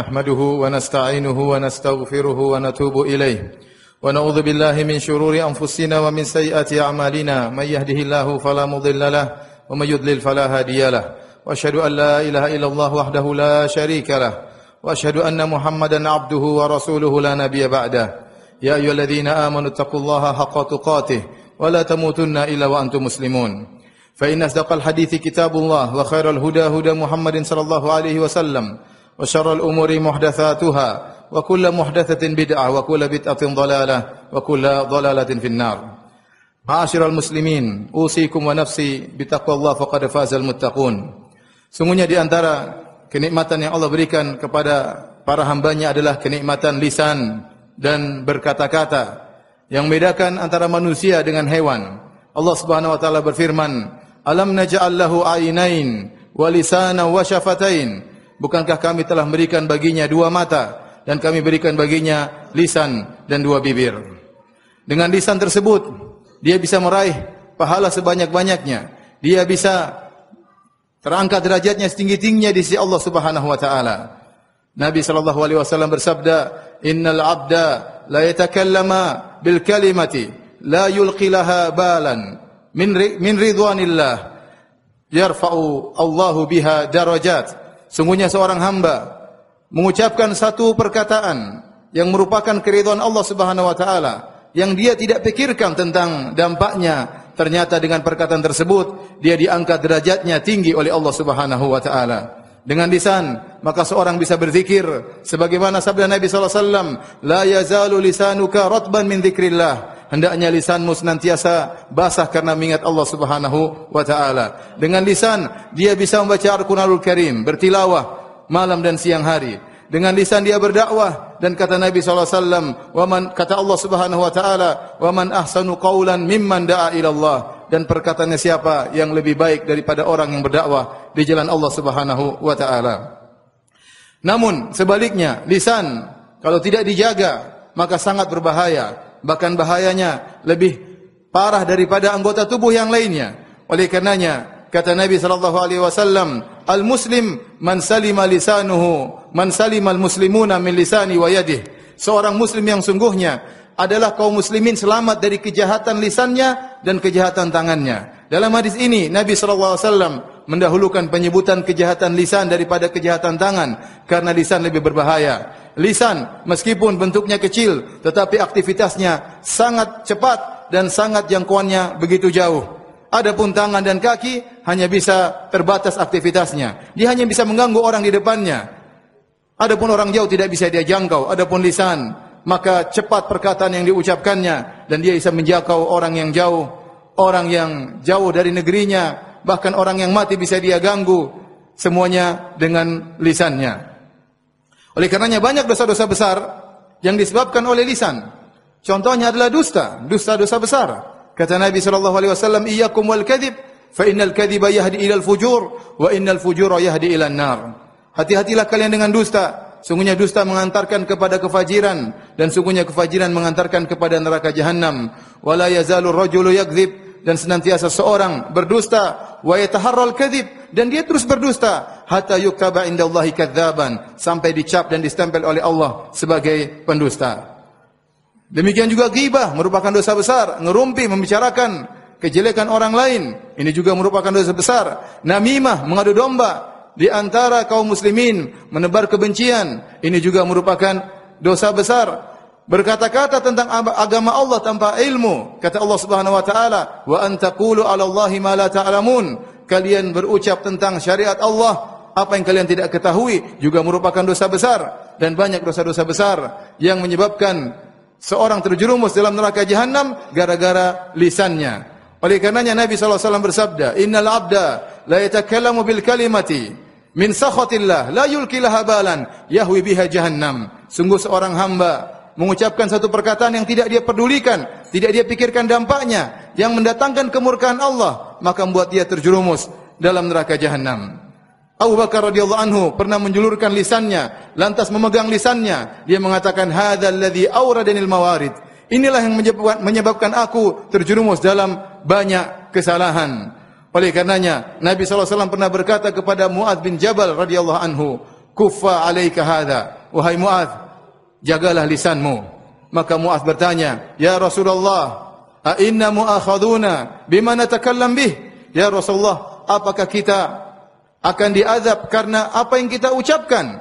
نحمده ونستعينه ونستغفره ونتوب إليه ونعوذ بالله من شرور أنفسنا ومن سيئات أعمالنا من يهده الله فلا مضل له ومن يضلل فلا هادي له وأشهد أن لا إله إلا الله وحده لا شريك له وأشهد أن محمدا عبده ورسوله لا نبي بعده يا أيها الذين آمنوا اتقوا الله حق تقاته ولا تموتن إلا وأنتم مسلمون فإن أصدق الحديث كتاب الله وخير الهدى هدى محمد صلى الله عليه وسلم وشر الأمور محدثاتها وكل محدثة بدعة وكل بدعة ضلالة وكل ضلالة في النار معاشر المسلمين أوصيكم ونفسي بتقوى الله فقد فاز المتقون Sungguhnya di antara kenikmatan yang Allah berikan kepada para hambanya adalah kenikmatan lisan dan berkata-kata yang membedakan antara manusia dengan hewan. Allah Subhanahu wa taala berfirman, "Alam naj'al lahu aynain wa lisanan wa shafatain?" Bukankah kami telah berikan baginya dua mata dan kami berikan baginya lisan dan dua bibir. Dengan lisan tersebut dia bisa meraih pahala sebanyak-banyaknya. Dia bisa terangkat derajatnya setinggi-tingginya di sisi Allah Subhanahu wa taala. Nabi sallallahu alaihi wasallam bersabda, "Innal 'abda la yatakallama bil kalimati la yulqi laha balan min min ridwanillah yarfa'u Allahu biha darajat." Sungguhnya seorang hamba mengucapkan satu perkataan yang merupakan keriduan Allah Subhanahu wa taala yang dia tidak pikirkan tentang dampaknya ternyata dengan perkataan tersebut dia diangkat derajatnya tinggi oleh Allah Subhanahu wa taala dengan lisan maka seorang bisa berzikir sebagaimana sabda Nabi sallallahu alaihi wasallam la yazalu lisanuka ratban min dzikrillah hendaknya lisanmu senantiasa basah karena mengingat Allah Subhanahu wa taala. Dengan lisan dia bisa membaca Al-Qur'anul Karim, bertilawah malam dan siang hari. Dengan lisan dia berdakwah dan kata Nabi sallallahu alaihi wasallam, "Wa man kata Allah Subhanahu wa taala, "Wa man ahsanu qaulan mimman da'a ila Allah." Dan perkataannya siapa yang lebih baik daripada orang yang berdakwah di jalan Allah Subhanahu wa taala. Namun sebaliknya, lisan kalau tidak dijaga maka sangat berbahaya bahkan bahayanya lebih parah daripada anggota tubuh yang lainnya. Oleh karenanya, kata Nabi sallallahu alaihi wasallam, "Al-muslim man salima lisanuhu, man salima muslimuna min lisani wa yadihi." Seorang muslim yang sungguhnya adalah kaum muslimin selamat dari kejahatan lisannya dan kejahatan tangannya. Dalam hadis ini Nabi sallallahu alaihi wasallam mendahulukan penyebutan kejahatan lisan daripada kejahatan tangan karena lisan lebih berbahaya. Lisan meskipun bentuknya kecil tetapi aktivitasnya sangat cepat dan sangat jangkauannya begitu jauh. Adapun tangan dan kaki hanya bisa terbatas aktivitasnya. Dia hanya bisa mengganggu orang di depannya. Adapun orang jauh tidak bisa dia jangkau. Adapun lisan maka cepat perkataan yang diucapkannya dan dia bisa menjangkau orang yang jauh, orang yang jauh dari negerinya, bahkan orang yang mati bisa dia ganggu semuanya dengan lisannya. Oleh karenanya banyak dosa-dosa besar yang disebabkan oleh lisan. Contohnya adalah dusta, dusta-dosa besar. Kata Nabi sallallahu alaihi wasallam, "Iyyakum wal kadhib, fa innal kadhiba yahdi ila al fujur wa innal fujura yahdi ila an nar." Hati-hatilah kalian dengan dusta. Sungguhnya dusta mengantarkan kepada kefajiran dan sungguhnya kefajiran mengantarkan kepada neraka jahanam. Wala yazalu rajulu yakdzib dan senantiasa seorang berdusta wa yataharral dan dia terus berdusta hatta yuktaba indallahi kadzaban sampai dicap dan distempel oleh Allah sebagai pendusta. Demikian juga ghibah merupakan dosa besar, ngerumpi membicarakan kejelekan orang lain. Ini juga merupakan dosa besar. Namimah mengadu domba di antara kaum muslimin menebar kebencian. Ini juga merupakan dosa besar berkata-kata tentang agama Allah tanpa ilmu. Kata Allah Subhanahu wa taala, "Wa antaqulu 'ala Allahi ma la ta'lamun." Kalian berucap tentang syariat Allah apa yang kalian tidak ketahui juga merupakan dosa besar dan banyak dosa-dosa besar yang menyebabkan seorang terjerumus dalam neraka jahanam gara-gara lisannya. Oleh karenanya Nabi SAW bersabda, Innal abda la yatakallamu bil kalimati min sakhatillah la yulkilaha balan yahwi biha jahannam. Sungguh seorang hamba mengucapkan satu perkataan yang tidak dia pedulikan, tidak dia pikirkan dampaknya, yang mendatangkan kemurkaan Allah, maka membuat dia terjerumus dalam neraka jahanam. Abu Bakar radhiyallahu anhu pernah menjulurkan lisannya, lantas memegang lisannya, dia mengatakan hadzalladzi awradanil mawarid. Inilah yang menyebabkan aku terjerumus dalam banyak kesalahan. Oleh karenanya Nabi SAW pernah berkata kepada Muad bin Jabal radhiyallahu anhu, "Kuffa alaika hadza." Wahai Muad jagalah lisanmu. Maka Mu'adz bertanya, "Ya Rasulullah, a inna mu'akhaduna bimana natakallam bih?" Ya Rasulullah, apakah kita akan diazab karena apa yang kita ucapkan?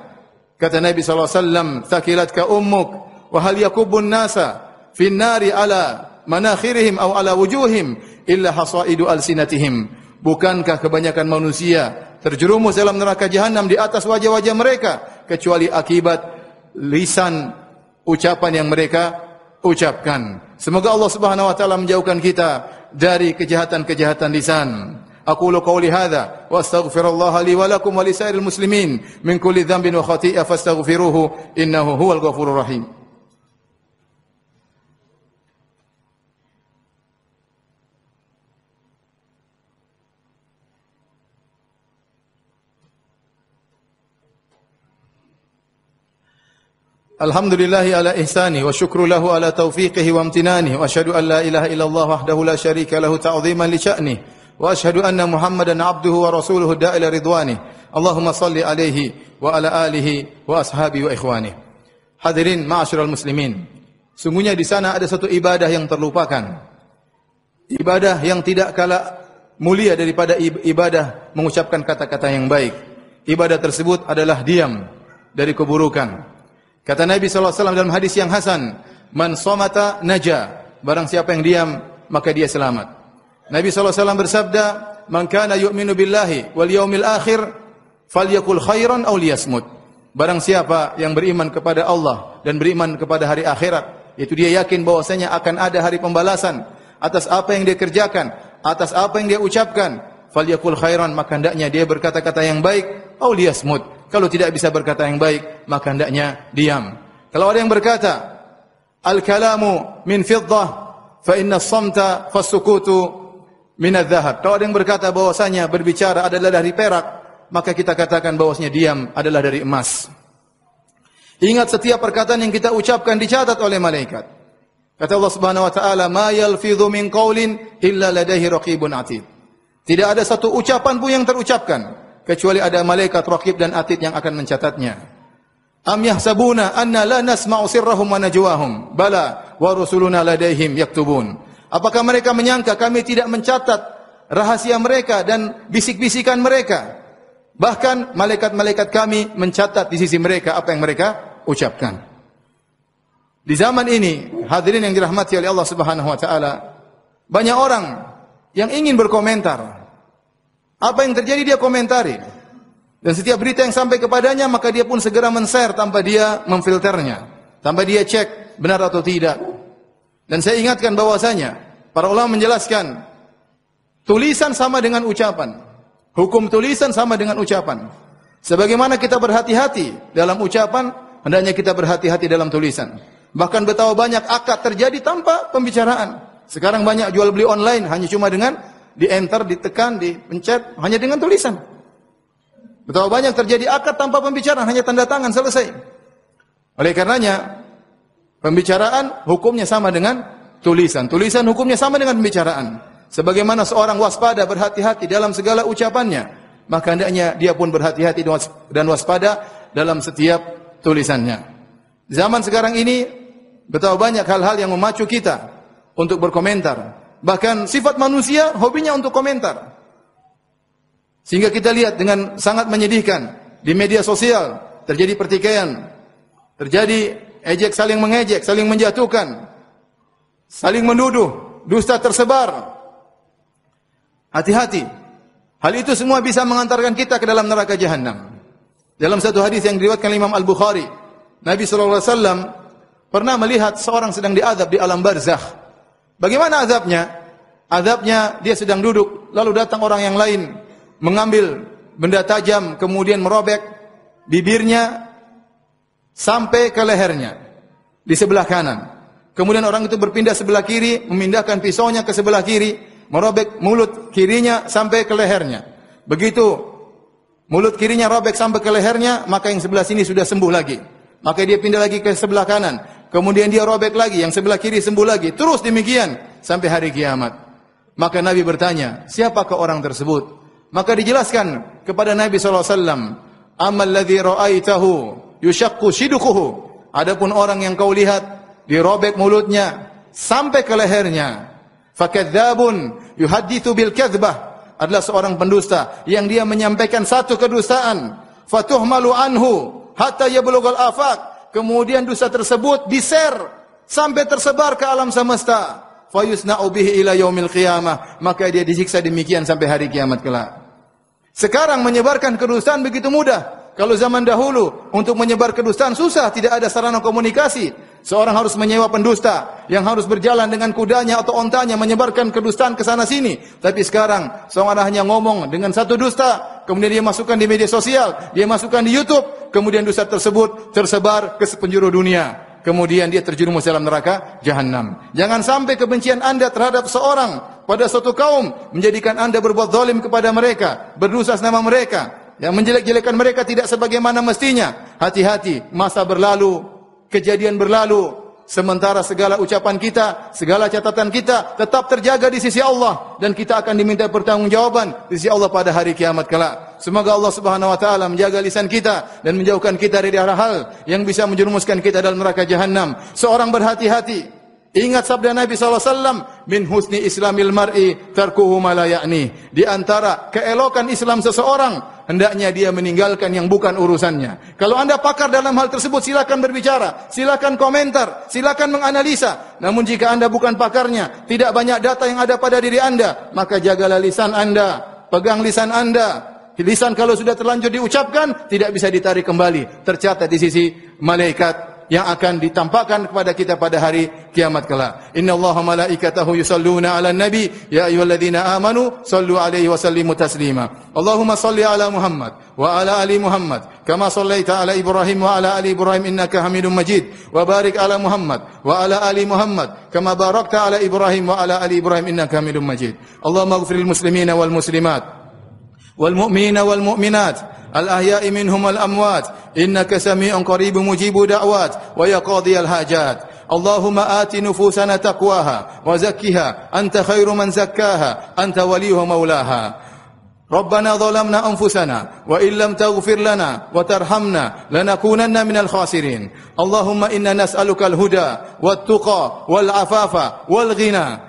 Kata Nabi SAW, alaihi wasallam, "Thaqilatka ummuk wahal yakubun nasa finnari ala manakhirihim aw ala wujuhim illa hasaidu alsinatihim." Bukankah kebanyakan manusia terjerumus dalam neraka jahanam di atas wajah-wajah mereka kecuali akibat lisan ucapan yang mereka ucapkan. Semoga Allah Subhanahu wa taala menjauhkan kita dari kejahatan-kejahatan lisan. Aku lu qauli hadza wa astaghfirullah li wa lakum wa li sairil muslimin min kulli dhanbin wa khati'a fastaghfiruhu innahu huwal ghafurur rahim. Alhamdulillahi ala ihsani wa syukru lahu ala taufiqihi wa amtinani wa ashhadu an la ilaha illallah wahdahu la syarika lahu ta'dhiman li wa ashhadu anna Muhammadan abduhu wa rasuluhu da'ila ridwani Allahumma salli alaihi wa ala alihi wa ashabi wa ikhwani Hadirin ma'asyiral muslimin Sungguhnya di sana ada satu ibadah yang terlupakan Ibadah yang tidak kalah mulia daripada ibadah mengucapkan kata-kata yang baik Ibadah tersebut adalah diam dari keburukan Kata Nabi SAW dalam hadis yang hasan, Man somata naja. Barang siapa yang diam, maka dia selamat. Nabi SAW bersabda, Man kana yu'minu billahi wal yaumil akhir, falyakul khairan aw liyasmud. Barang siapa yang beriman kepada Allah dan beriman kepada hari akhirat, itu dia yakin bahwasanya akan ada hari pembalasan atas apa yang dia kerjakan, atas apa yang dia ucapkan, falyakul khairan maka hendaknya dia berkata-kata yang baik aw liyasmud. Kalau tidak bisa berkata yang baik, maka hendaknya diam. Kalau ada yang berkata, "Al-kalamu min fiddah, fa inna as-samta fas-sukutu min adh Kalau ada yang berkata bahwasanya berbicara adalah dari perak, maka kita katakan bahwasanya diam adalah dari emas. Ingat setiap perkataan yang kita ucapkan dicatat oleh malaikat. Kata Allah Subhanahu wa taala, "Ma yalfidhu min qaulin illa ladaihi raqibun atid." Tidak ada satu ucapan pun yang terucapkan kecuali ada malaikat rohib dan atid yang akan mencatatnya. Am yahsabuna anna la nasma'u sirrahum wa najwahum bala wa rusuluna ladaihim yaktubun. Apakah mereka menyangka kami tidak mencatat rahasia mereka dan bisik-bisikan mereka? Bahkan malaikat-malaikat kami mencatat di sisi mereka apa yang mereka ucapkan. Di zaman ini, hadirin yang dirahmati oleh Allah Subhanahu wa taala, banyak orang yang ingin berkomentar apa yang terjadi dia komentari. Dan setiap berita yang sampai kepadanya maka dia pun segera men-share tanpa dia memfilternya, tanpa dia cek benar atau tidak. Dan saya ingatkan bahwasanya para ulama menjelaskan tulisan sama dengan ucapan. Hukum tulisan sama dengan ucapan. Sebagaimana kita berhati-hati dalam ucapan, hendaknya kita berhati-hati dalam tulisan. Bahkan betapa banyak akad terjadi tanpa pembicaraan. Sekarang banyak jual beli online hanya cuma dengan di enter, ditekan, dipencet hanya dengan tulisan. Betapa banyak terjadi akad tanpa pembicaraan, hanya tanda tangan selesai. Oleh karenanya pembicaraan hukumnya sama dengan tulisan. Tulisan hukumnya sama dengan pembicaraan. Sebagaimana seorang waspada berhati-hati dalam segala ucapannya, maka hendaknya dia pun berhati-hati dan waspada dalam setiap tulisannya. Zaman sekarang ini betapa banyak hal-hal yang memacu kita untuk berkomentar, Bahkan sifat manusia hobinya untuk komentar. Sehingga kita lihat dengan sangat menyedihkan di media sosial terjadi pertikaian, terjadi ejek saling mengejek, saling menjatuhkan, saling menuduh, dusta tersebar. Hati-hati. Hal itu semua bisa mengantarkan kita ke dalam neraka jahanam. Dalam satu hadis yang diriwayatkan Imam Al-Bukhari, Nabi Shallallahu alaihi wasallam pernah melihat seorang sedang diadab di alam barzakh. Bagaimana azabnya? Azabnya dia sedang duduk, lalu datang orang yang lain mengambil benda tajam kemudian merobek bibirnya sampai ke lehernya di sebelah kanan. Kemudian orang itu berpindah sebelah kiri, memindahkan pisaunya ke sebelah kiri, merobek mulut kirinya sampai ke lehernya. Begitu mulut kirinya robek sampai ke lehernya, maka yang sebelah sini sudah sembuh lagi. Maka dia pindah lagi ke sebelah kanan. Kemudian dia robek lagi, yang sebelah kiri sembuh lagi. Terus demikian sampai hari kiamat. Maka Nabi bertanya, siapakah orang tersebut? Maka dijelaskan kepada Nabi SAW, Amal ladhi ra'aitahu yushakku shidukuhu. Adapun orang yang kau lihat, dirobek mulutnya, sampai ke lehernya. Fakadzabun yuhadithu bil kadzbah. Adalah seorang pendusta yang dia menyampaikan satu kedustaan. Fatuhmalu anhu hatta yablughal afaq Kemudian dosa tersebut diser sampai tersebar ke alam semesta. Fayusna'u bihi ila yaumil qiyamah. Maka dia disiksa demikian sampai hari kiamat kelak. Sekarang menyebarkan kedustaan begitu mudah. Kalau zaman dahulu untuk menyebar kedustaan susah, tidak ada sarana komunikasi. Seorang harus menyewa pendusta yang harus berjalan dengan kudanya atau ontanya menyebarkan kedustaan ke sana sini. Tapi sekarang seorang hanya ngomong dengan satu dusta, kemudian dia masukkan di media sosial, dia masukkan di YouTube, kemudian dusta tersebut tersebar ke penjuru dunia. Kemudian dia terjerumus dalam neraka jahanam. Jangan sampai kebencian Anda terhadap seorang pada suatu kaum menjadikan Anda berbuat zalim kepada mereka, berdosa nama mereka, yang menjelek-jelekan mereka tidak sebagaimana mestinya. Hati-hati, masa berlalu, kejadian berlalu. Sementara segala ucapan kita, segala catatan kita tetap terjaga di sisi Allah dan kita akan diminta pertanggungjawaban di sisi Allah pada hari kiamat kelak. Semoga Allah Subhanahu wa taala menjaga lisan kita dan menjauhkan kita dari hal-hal yang bisa menjerumuskan kita dalam neraka jahanam. Seorang berhati-hati Ingat sabda Nabi SAW, min husni islamil mar'i tarkuhu malayakni. Di antara keelokan Islam seseorang, hendaknya dia meninggalkan yang bukan urusannya. Kalau anda pakar dalam hal tersebut, silakan berbicara, silakan komentar, silakan menganalisa. Namun jika anda bukan pakarnya, tidak banyak data yang ada pada diri anda, maka jagalah lisan anda, pegang lisan anda, Lisan kalau sudah terlanjur diucapkan tidak bisa ditarik kembali, tercatat di sisi malaikat yang akan ditampakkan kepada kita pada hari kiamat kala. Inna Allahu malaikatahu yusalluna ala nabi ya ayyuhalladzina amanu sallu alaihi wa sallimu taslima. Allahumma salli ala Muhammad wa ala ali Muhammad kama sallaita ala Ibrahim wa ala ali Ibrahim innaka Hamidum Majid wa barik ala Muhammad wa ala ali Muhammad kama barakta ala Ibrahim wa ala ali Ibrahim innaka Hamidum Majid. Allahumma ighfir muslimina wal muslimat والمؤمنين والمؤمنات الأحياء منهم والأموات إنك سميع قريب مجيب دعوات ويقاضي الحاجات اللهم آت نفوسنا تقواها وزكها أنت خير من زكاها أنت وليه مولاها ربنا ظلمنا أنفسنا وإن لم تغفر لنا وترحمنا لنكونن من الخاسرين اللهم إنا نسألك الهدى والتقى والعفاف والغنى